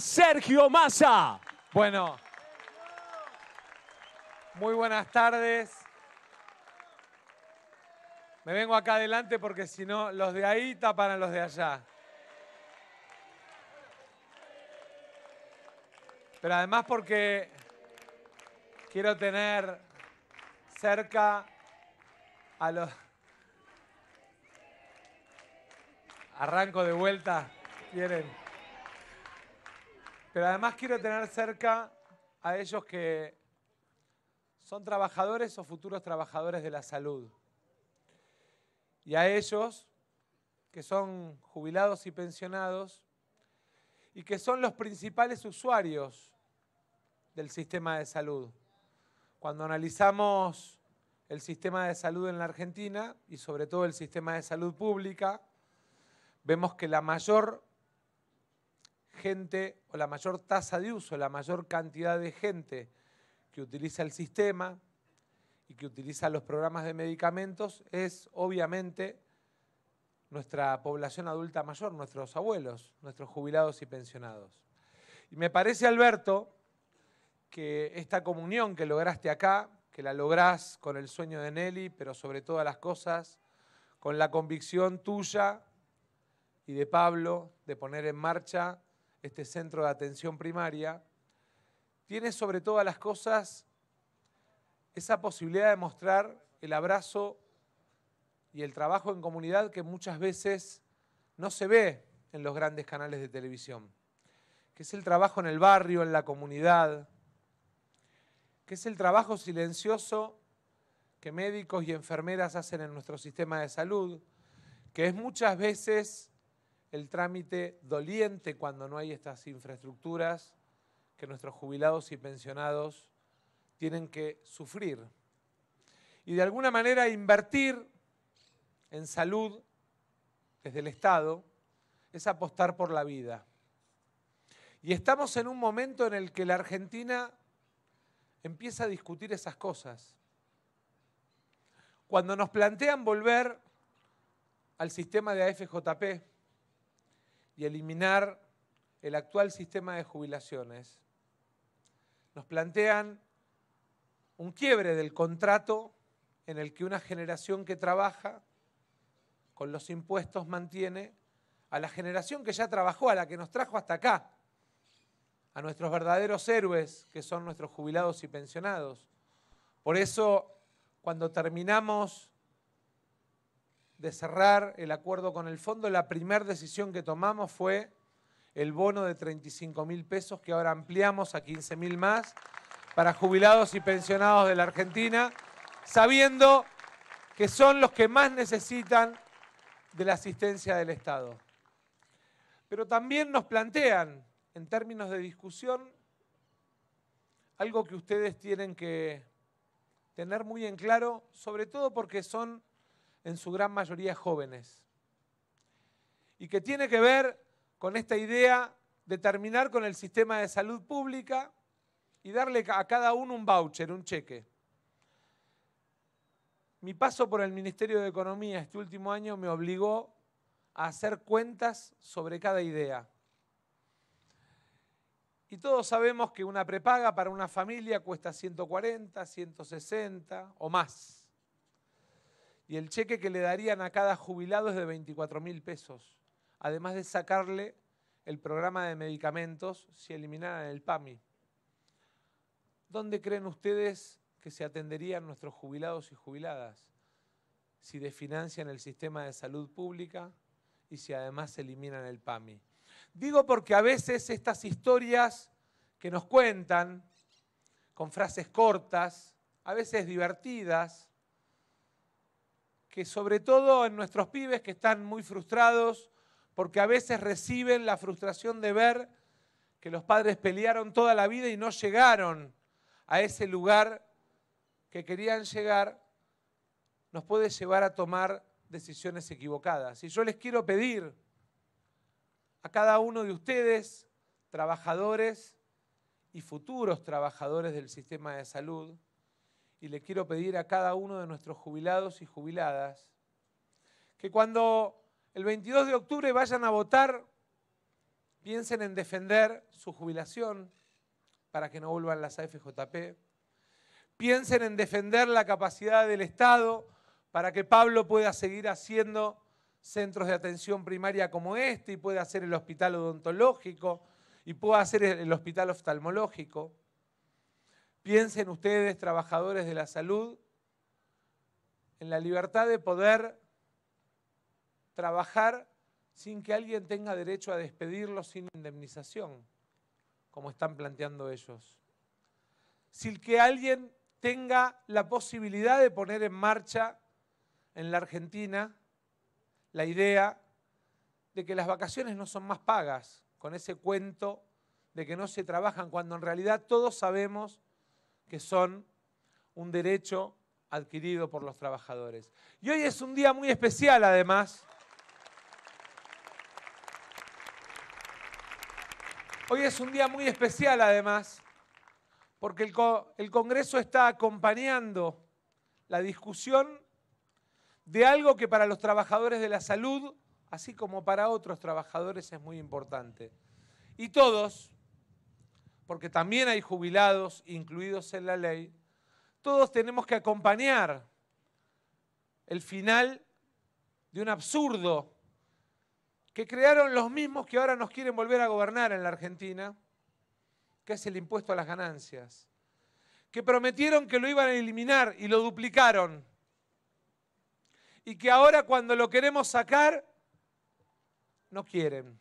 Sergio Massa. Bueno, muy buenas tardes. Me vengo acá adelante porque si no, los de ahí tapan a los de allá. Pero además porque quiero tener cerca a los... Arranco de vuelta. quieren pero además quiero tener cerca a ellos que son trabajadores o futuros trabajadores de la salud. Y a ellos que son jubilados y pensionados y que son los principales usuarios del sistema de salud. Cuando analizamos el sistema de salud en la Argentina y sobre todo el sistema de salud pública, vemos que la mayor gente o la mayor tasa de uso, la mayor cantidad de gente que utiliza el sistema y que utiliza los programas de medicamentos es obviamente nuestra población adulta mayor, nuestros abuelos, nuestros jubilados y pensionados. Y me parece, Alberto, que esta comunión que lograste acá, que la logras con el sueño de Nelly, pero sobre todas las cosas, con la convicción tuya y de Pablo de poner en marcha este centro de atención primaria, tiene sobre todas las cosas esa posibilidad de mostrar el abrazo y el trabajo en comunidad que muchas veces no se ve en los grandes canales de televisión, que es el trabajo en el barrio, en la comunidad, que es el trabajo silencioso que médicos y enfermeras hacen en nuestro sistema de salud, que es muchas veces el trámite doliente cuando no hay estas infraestructuras que nuestros jubilados y pensionados tienen que sufrir. Y de alguna manera invertir en salud desde el Estado es apostar por la vida. Y estamos en un momento en el que la Argentina empieza a discutir esas cosas. Cuando nos plantean volver al sistema de AFJP, y eliminar el actual sistema de jubilaciones. Nos plantean un quiebre del contrato en el que una generación que trabaja con los impuestos mantiene a la generación que ya trabajó, a la que nos trajo hasta acá, a nuestros verdaderos héroes, que son nuestros jubilados y pensionados. Por eso, cuando terminamos de cerrar el acuerdo con el fondo, la primera decisión que tomamos fue el bono de 35 mil pesos que ahora ampliamos a 15 mil más para jubilados y pensionados de la Argentina, sabiendo que son los que más necesitan de la asistencia del Estado. Pero también nos plantean, en términos de discusión, algo que ustedes tienen que tener muy en claro, sobre todo porque son en su gran mayoría jóvenes. Y que tiene que ver con esta idea de terminar con el sistema de salud pública y darle a cada uno un voucher, un cheque. Mi paso por el Ministerio de Economía este último año me obligó a hacer cuentas sobre cada idea. Y todos sabemos que una prepaga para una familia cuesta 140, 160 o más. Y el cheque que le darían a cada jubilado es de 24 mil pesos, además de sacarle el programa de medicamentos si eliminaran el PAMI. ¿Dónde creen ustedes que se atenderían nuestros jubilados y jubiladas si desfinancian el sistema de salud pública y si además eliminan el PAMI? Digo porque a veces estas historias que nos cuentan con frases cortas, a veces divertidas, que sobre todo en nuestros pibes que están muy frustrados, porque a veces reciben la frustración de ver que los padres pelearon toda la vida y no llegaron a ese lugar que querían llegar, nos puede llevar a tomar decisiones equivocadas. Y yo les quiero pedir a cada uno de ustedes, trabajadores y futuros trabajadores del sistema de salud, y le quiero pedir a cada uno de nuestros jubilados y jubiladas que cuando el 22 de octubre vayan a votar, piensen en defender su jubilación para que no vuelvan las AFJP. Piensen en defender la capacidad del Estado para que Pablo pueda seguir haciendo centros de atención primaria como este y pueda hacer el hospital odontológico y pueda hacer el hospital oftalmológico. Piensen ustedes, trabajadores de la salud, en la libertad de poder trabajar sin que alguien tenga derecho a despedirlo sin indemnización, como están planteando ellos. Sin que alguien tenga la posibilidad de poner en marcha en la Argentina la idea de que las vacaciones no son más pagas, con ese cuento de que no se trabajan, cuando en realidad todos sabemos que son un derecho adquirido por los trabajadores. Y hoy es un día muy especial, además. Hoy es un día muy especial, además, porque el, Congreso está acompañando la discusión de algo que para los trabajadores de la salud, así como para otros trabajadores, es muy importante. Y todos, porque también hay jubilados incluidos en la ley, todos tenemos que acompañar el final de un absurdo que crearon los mismos que ahora nos quieren volver a gobernar en la Argentina, que es el impuesto a las ganancias, que prometieron que lo iban a eliminar y lo duplicaron, y que ahora cuando lo queremos sacar, no quieren,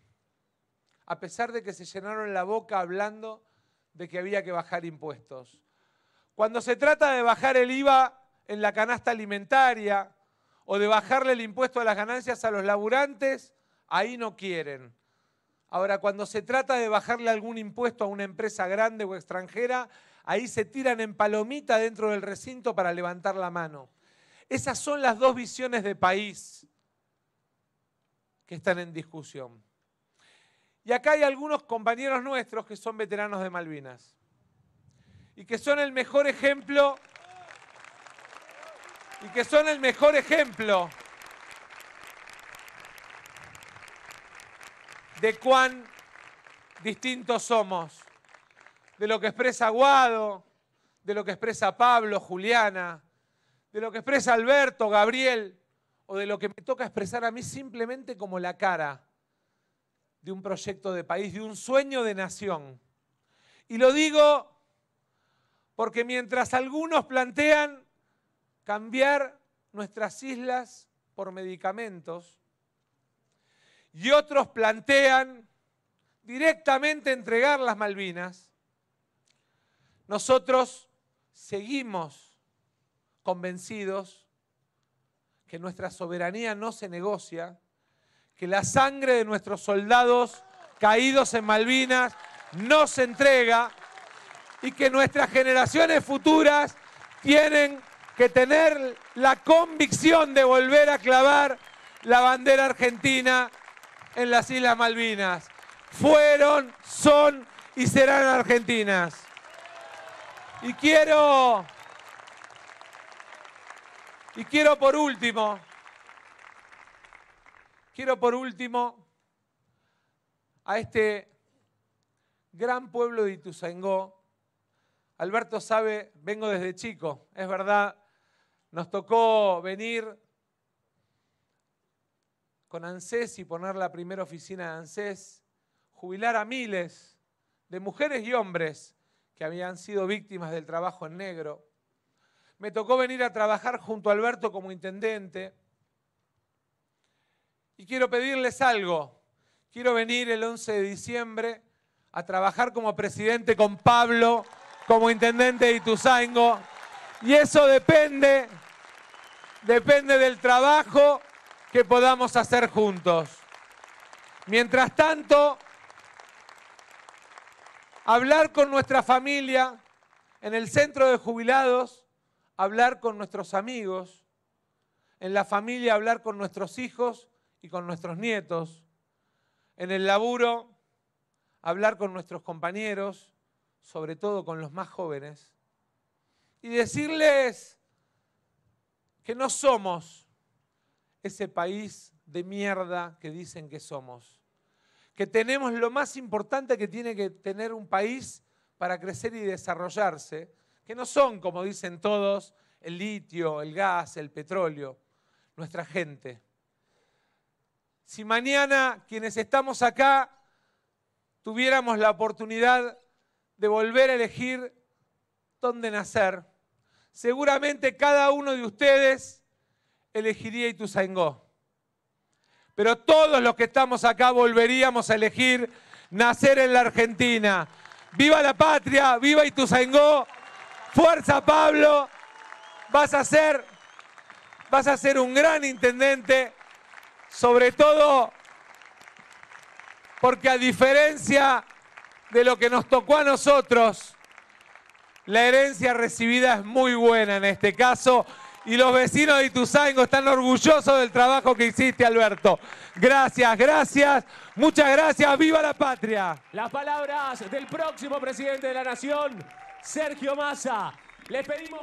a pesar de que se llenaron la boca hablando de que había que bajar impuestos. Cuando se trata de bajar el IVA en la canasta alimentaria o de bajarle el impuesto a las ganancias a los laburantes, ahí no quieren. Ahora, cuando se trata de bajarle algún impuesto a una empresa grande o extranjera, ahí se tiran en palomita dentro del recinto para levantar la mano. Esas son las dos visiones de país que están en discusión. Y acá hay algunos compañeros nuestros que son veteranos de Malvinas y que son el mejor ejemplo y que son el mejor ejemplo de cuán distintos somos, de lo que expresa Guado, de lo que expresa Pablo, Juliana, de lo que expresa Alberto, Gabriel, o de lo que me toca expresar a mí simplemente como la cara de un proyecto de país, de un sueño de nación. Y lo digo porque mientras algunos plantean cambiar nuestras islas por medicamentos y otros plantean directamente entregar las Malvinas, nosotros seguimos convencidos que nuestra soberanía no se negocia, que la sangre de nuestros soldados caídos en Malvinas no se entrega y que nuestras generaciones futuras tienen que tener la convicción de volver a clavar la bandera argentina en las Islas Malvinas. Fueron, son y serán argentinas. Y quiero, y quiero por último, Quiero por último a este gran pueblo de Ituzaingó. Alberto sabe, vengo desde chico, es verdad, nos tocó venir con ANSES y poner la primera oficina de ANSES, jubilar a miles de mujeres y hombres que habían sido víctimas del trabajo en negro. Me tocó venir a trabajar junto a Alberto como intendente y quiero pedirles algo. Quiero venir el 11 de diciembre a trabajar como presidente con Pablo, como intendente de Ituzaingo. Y eso depende, depende del trabajo que podamos hacer juntos. Mientras tanto, hablar con nuestra familia en el centro de jubilados, hablar con nuestros amigos, en la familia hablar con nuestros hijos y con nuestros nietos, en el laburo, hablar con nuestros compañeros, sobre todo con los más jóvenes, y decirles que no somos ese país de mierda que dicen que somos, que tenemos lo más importante que tiene que tener un país para crecer y desarrollarse, que no son, como dicen todos, el litio, el gas, el petróleo, nuestra gente si mañana quienes estamos acá tuviéramos la oportunidad de volver a elegir dónde nacer, seguramente cada uno de ustedes elegiría Ituzaingó. Pero todos los que estamos acá volveríamos a elegir nacer en la Argentina. ¡Viva la patria! ¡Viva Ituzaingó! ¡Fuerza Pablo! Vas a ser, vas a ser un gran intendente sobre todo porque a diferencia de lo que nos tocó a nosotros, la herencia recibida es muy buena en este caso y los vecinos de Ituzaingo están orgullosos del trabajo que hiciste, Alberto. Gracias, gracias, muchas gracias, viva la patria. Las palabras del próximo presidente de la Nación, Sergio Massa. Les pedimos